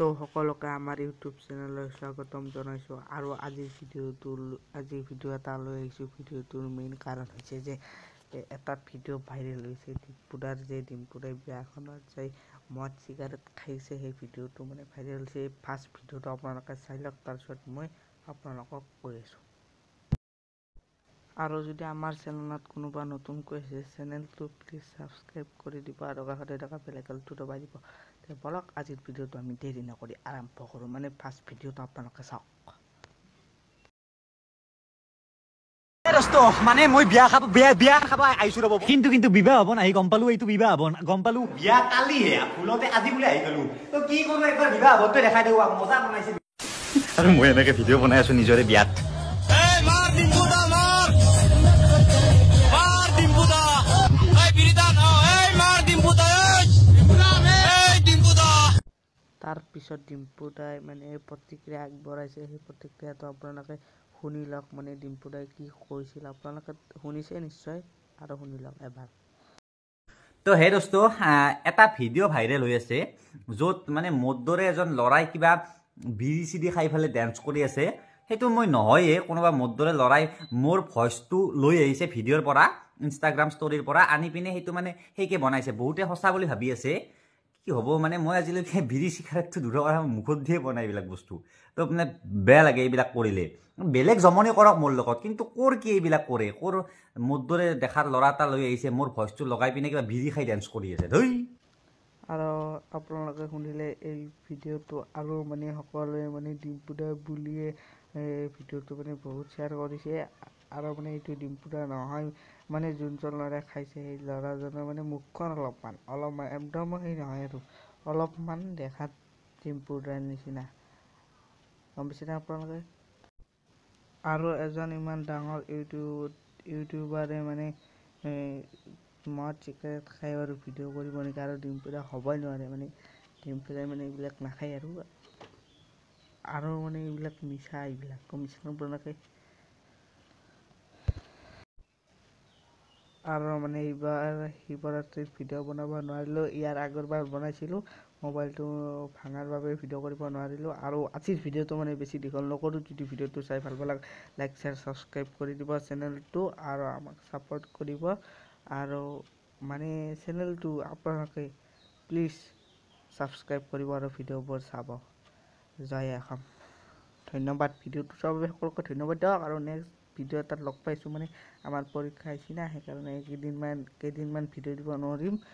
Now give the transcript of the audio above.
তো সকলোকে আমাৰ ইউটিউব চেনেললৈ স্বাগতম জনাইছোঁ আৰু আজিৰ ভিডিঅ'টো আজি ভিডিঅ' এটা লৈ আহিছোঁ ভিডিঅ'টোৰ মেইন কাৰণ হৈছে যে এটা ভিডিঅ' ভাইৰেল হৈছে ডিম্পুদাৰ যে ডিম্পুদাই বিয়াখনত যাই মদ চিগাৰেট খাইছে সেই ভিডিঅ'টো মানে ভাইৰেল হৈছে ফাৰ্ষ্ট ভিডিঅ'টো আপোনালোকে চাই লওক তাৰপিছত মই আপোনালোকক কৈ আছোঁ আৰু যদি আমাৰ চেনেলত কোনোবা নতুনকৈ আহিছে চেনেলটো প্লিজ ছাবস্ক্ৰাইব কৰি দিব আৰু কাষতে থকা বেলেগলটো দবাই দিব বলক আজিৰ ভিডিঅ'টো আমি দেৰি নকৰি আৰম্ভ কৰোঁ মানে ফাৰ্ষ্ট ভিডিঅ'টো আপোনালোকে চাওক মানে মই বিয়া খাব বিয়া বিয়া খাব আহিছো ৰব কিন্তু কিন্তু বিবাহ হ'ব নাহি গম পালো এইটো বিবাহ হ'ব গম পালো বিয়া কালিহে ফুলতে আজি বুলি আহি গলো তো কি কৰো এবাৰ বিবাহ হ'বতে দেখাই দিওঁ মজা বনাইছে আৰু মই এনেকে ভিডিঅ' বনাই আছো নিজৰে বিয়াত তাৰপিছত ডিম্পু দাই মানে প্ৰতিক্ৰিয়া আগবঢ়াইছে সেই প্ৰতিক্ৰিয়াটো আপোনালোকে শুনি লওক মানে ডিম্পু দাই কি কৈছিল আপোনালোকে শুনিছে নিশ্চয় আৰু শুনি লওক এবাৰ তো হে দোস্ত এটা ভিডিঅ' ভাইৰেল হৈ আছে য'ত মানে মোৰ এজন ল'ৰাই কিবা বিৰি চিৰি খাই পেলাই ডেন্স কৰি আছে সেইটো মই নহয়ে কোনোবা মোৰ ল'ৰাই মোৰ ভইচটো লৈ আহিছে ভিডিঅ'ৰ পৰা ইনষ্টাগ্ৰাম ষ্ট'ৰীৰ পৰা আনি পিনে সেইটো মানে সেইকে বনাইছে বহুতে সঁচা বুলি ভাবি আছে কি হ'ব মানে মই আজিলৈকে বিড়ি চিগাৰেটটো দূৰ কৰা মুখত দিয়ে বনাই এইবিলাক বস্তু তো মানে বেয়া লাগে এইবিলাক কৰিলে বেলেগ জমনি কৰক মোৰ লগত কিন্তু ক'ৰ কি এইবিলাক কৰে ক'ৰ মোৰ দৰে দেখাৰ ল'ৰা এটা লৈ আহিছে মোৰ ভইচটো লগাই পিনে কিবা বিড়ি খাই ডেন্স কৰি আছে ধৈ আৰু আপোনালোকে শুনিলে এই ভিডিঅ'টো আৰু মানে সকলোৱে মানে ডিম্পুদা বুলিয়ে ভিডিঅ'টো মানে বহুত শ্বেয়াৰ কৰিছে আৰু মানে এইটো ডিম্পুদা নহয় মানে যোনজন ল'ৰাই খাইছে সেই ল'ৰাজনৰ মানে মুখখন অলপমান অলপমান একদম সেই নহয় আৰু অলপমান দেখাত ডিম্পুদাৰ নিচিনা গম পাইছেনে আপোনালোকে আৰু এজন ইমান ডাঙৰ ইউটিউব ইউটিউবাৰে মানে মদ চিগাৰেট খাই আৰু ভিডিঅ' কৰিব নেকি আৰু ডিম্পুদা হ'বই নোৱাৰে মানে ডিম্পুদাই মানে এইবিলাক নাখায় আৰু আৰু মানে এইবিলাক মিছা এইবিলাক গম পাইছেনে আপোনালোকে আৰু মানে এইবাৰ শিৱৰাত্ৰিত ভিডিঅ' বনাব নোৱাৰিলোঁ ইয়াৰ আগৰবাৰ বনাইছিলোঁ মোবাইলটো ভাঙাৰ বাবে ভিডিঅ' কৰিব নোৱাৰিলোঁ আৰু আজিৰ ভিডিঅ'টো মানে বেছি দীঘল নকৰোঁ যদি ভিডিঅ'টো চাই ভাল পালে লাইক শ্বেয়াৰ ছাবস্ক্ৰাইব কৰি দিব চেনেলটো আৰু আমাক ছাপৰ্ট কৰিব আৰু মানে চেনেলটো আপোনালোকে প্লিজ ছাবস্ক্ৰাইব কৰিব আৰু ভিডিঅ'বোৰ চাব জয় অসম ধন্যবাদ ভিডিঅ'টো চোৱাৰ বাবে সকলোকে ধন্যবাদ দিয়ক আৰু নেক্সট ভিডিঅ' এটাত লগ পাইছোঁ মানে আমাৰ পৰীক্ষা আহিছে না সেইকাৰণে এইকেইদিনমান কেইদিনমান ভিডিঅ' দিব নোৱাৰিম